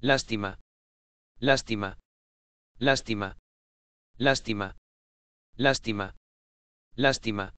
Lástima. Lástima. Lástima. Lástima. Lástima. Lástima.